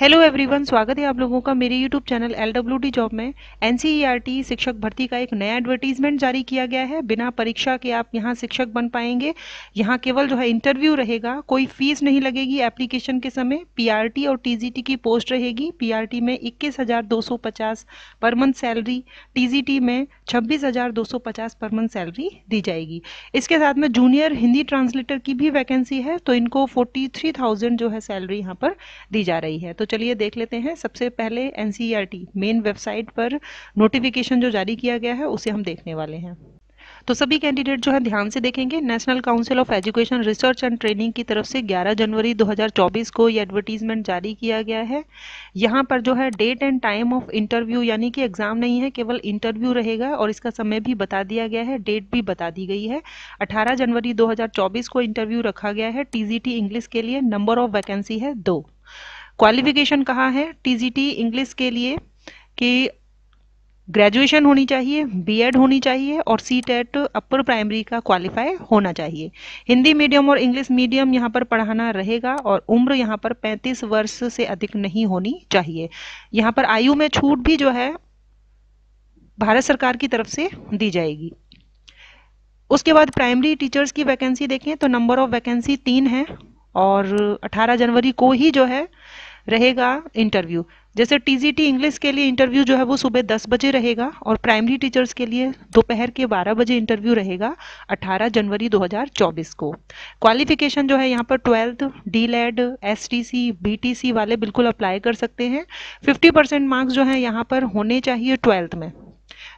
hello everyone स्वागत है आप लोगों का मेरे YouTube channel L W D job में एन e शिक्षक भर्ती का एक नया एडवर्टीजमेंट जारी किया गया है बिना परीक्षा के आप यहां शिक्षक बन पाएंगे यहां केवल जो है इंटरव्यू रहेगा कोई फीस नहीं लगेगी एप्लीकेशन के समय पीआरटी और टीजीटी की पोस्ट रहेगी पी में इक्कीस पर मंथ सैलरी टी में छब्बीस पर मंथ सैलरी दी जाएगी इसके साथ में जूनियर हिंदी ट्रांसलेटर की भी वैकेंसी है तो इनको फोर्टी जो है सैलरी यहाँ पर दी जा रही है तो चलिए देख लेते हैं सबसे पहले एन मेन वेबसाइट पर नोटिफिकेशन जो जारी किया गया है उसे हम देखने वाले हैं तो सभी कैंडिडेट जो है ध्यान से देखेंगे national council of education research and training की तरफ से 11 जनवरी 2024 को ये एडवर्टीजमेंट जारी किया गया है यहाँ पर जो है date and time of interview यानी कि एग्जाम नहीं है केवल इंटरव्यू रहेगा और इसका समय भी बता दिया गया है डेट भी बता दी गई है अठारह जनवरी दो को इंटरव्यू रखा गया है टी इंग्लिश के लिए नंबर ऑफ वैकेंसी है दो क्वालिफिकेशन कहा है टीजीटी इंग्लिश के लिए कि ग्रेजुएशन होनी चाहिए बीएड होनी चाहिए और सी टेट अपर प्राइमरी का क्वालिफाई होना चाहिए हिंदी मीडियम और इंग्लिश मीडियम यहाँ पर पढ़ाना रहेगा और उम्र यहाँ पर 35 वर्ष से अधिक नहीं होनी चाहिए यहाँ पर आयु में छूट भी जो है भारत सरकार की तरफ से दी जाएगी उसके बाद प्राइमरी टीचर्स की वैकेंसी देखें तो नंबर ऑफ वैकेंसी तीन है और अठारह जनवरी को ही जो है रहेगा इंटरव्यू जैसे टीजीटी इंग्लिश के लिए इंटरव्यू जो है वो सुबह दस बजे रहेगा और प्राइमरी टीचर्स के लिए दोपहर के बारह बजे इंटरव्यू रहेगा 18 जनवरी 2024 को क्वालिफिकेशन जो है यहाँ पर twelfth D El Ed S T वाले बिल्कुल अप्लाई कर सकते हैं 50 परसेंट मार्क्स जो है यहाँ पर होने चाहिए ट्वेल्थ में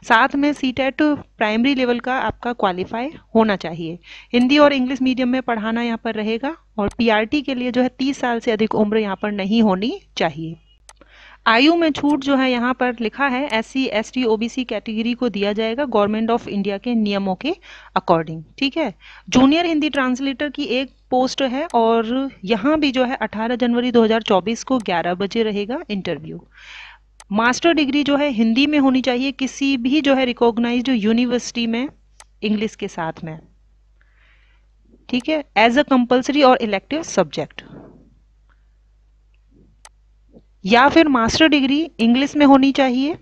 साथ में सी टेट प्राइमरी लेवल का आपका क्वालिफाई होना चाहिए हिंदी और इंग्लिश मीडियम में पढ़ाना यहाँ पर रहेगा और पीआरटी के लिए जो है तीस साल से अधिक उम्र यहाँ पर नहीं होनी चाहिए आयु में छूट जो है यहाँ पर लिखा है S C S T O B C category को दिया जाएगा गवर्नमेंट ऑफ इंडिया के नियमों के अकॉर्डिंग ठीक है जूनियर हिंदी ट्रांसलेटर की एक पोस्ट है और यहाँ भी जो है 18 जनवरी 2024 को 11 बजे रहेगा इंटरव्यू मास्टर डिग्री जो है हिंदी में होनी चाहिए किसी भी जो है रिकॉग्नाइज यूनिवर्सिटी में इंग्लिश के साथ में ठीक है एज अ कंपल्सरी और इलेक्टिव सब्जेक्ट या फिर मास्टर डिग्री इंग्लिश में होनी चाहिए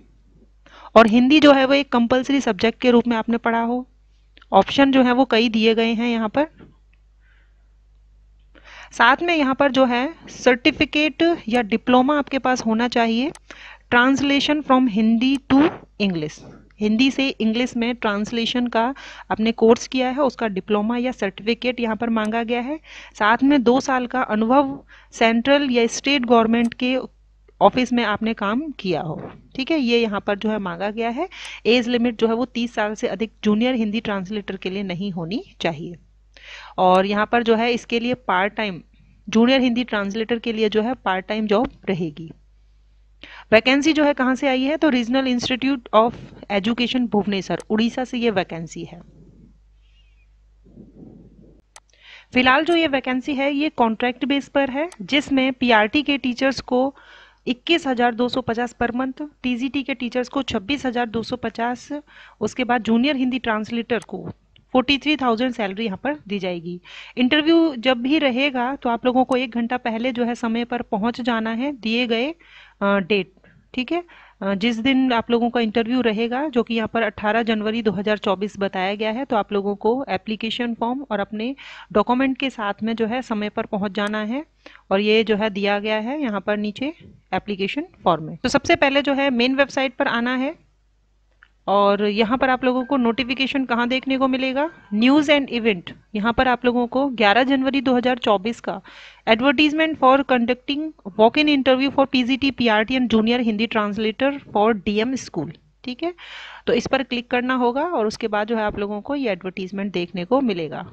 और हिंदी जो है वो एक कंपल्सरी सब्जेक्ट के रूप में आपने पढ़ा हो ऑप्शन जो है वो कई दिए गए हैं यहाँ पर साथ में यहाँ पर जो है सर्टिफिकेट या डिप्लोमा आपके पास होना चाहिए translation from Hindi to English Hindi से इंग्लिश में ट्रांसलेशन का आपने कोर्स किया है उसका डिप्लोमा या सर्टिफिकेट यहाँ पर मांगा गया है साथ में दो साल का अनुभव सेंट्रल या स्टेट गवर्नमेंट के ऑफिस में आपने काम किया हो ठीक है ये यहाँ पर जो है मांगा गया है एज लिमिट जो है वो तीस साल से अधिक जूनियर हिंदी ट्रांसलेटर के लिए नहीं होनी चाहिए और यहाँ पर जो है इसके लिए part time junior Hindi translator के लिए जो है पार्ट टाइम जॉब रहेगी वैकेंसी जो है कहाँ से आई है तो regional institute of education Bhubaneswar Orissa से ये वैकेंसी है फिलहाल जो ये वैकेंसी है ये कॉन्ट्रैक्ट बेस पर है जिसमें पीआरटी के टीचर्स को 21,250 पर मंथ टीजीटी के टीचर्स को 26,250 उसके बाद जूनियर हिंदी ट्रांसलेटर को फोर्टी थ्री थाउजेंड सैलरी यहाँ पर दी जाएगी इंटरव्यू जब भी रहेगा तो आप लोगों को एक घंटा पहले जो है समय पर पहुँच जाना है दिए गए डेट ठीक है जिस दिन आप लोगों का इंटरव्यू रहेगा जो कि यहाँ पर 18 जनवरी 2024 बताया गया है तो आप लोगों को एप्लीकेशन फॉर्म और अपने डॉक्यूमेंट के साथ में जो है समय पर पहुँच जाना है और ये जो है दिया गया है यहाँ पर नीचे एप्लीकेशन फॉर्म में तो सबसे पहले जो है मेन वेबसाइट पर आना है और यहाँ पर आप लोगों को नोटिफिकेशन कहाँ देखने को मिलेगा न्यूज़ एंड इवेंट यहाँ पर आप लोगों को 11 जनवरी 2024 का advertisement for conducting walk in interview for PGT PRT and junior Hindi translator for DM school ठीक है तो इस पर क्लिक करना होगा और उसके बाद जो है आप लोगों को ये एडवर्टीजमेंट देखने को मिलेगा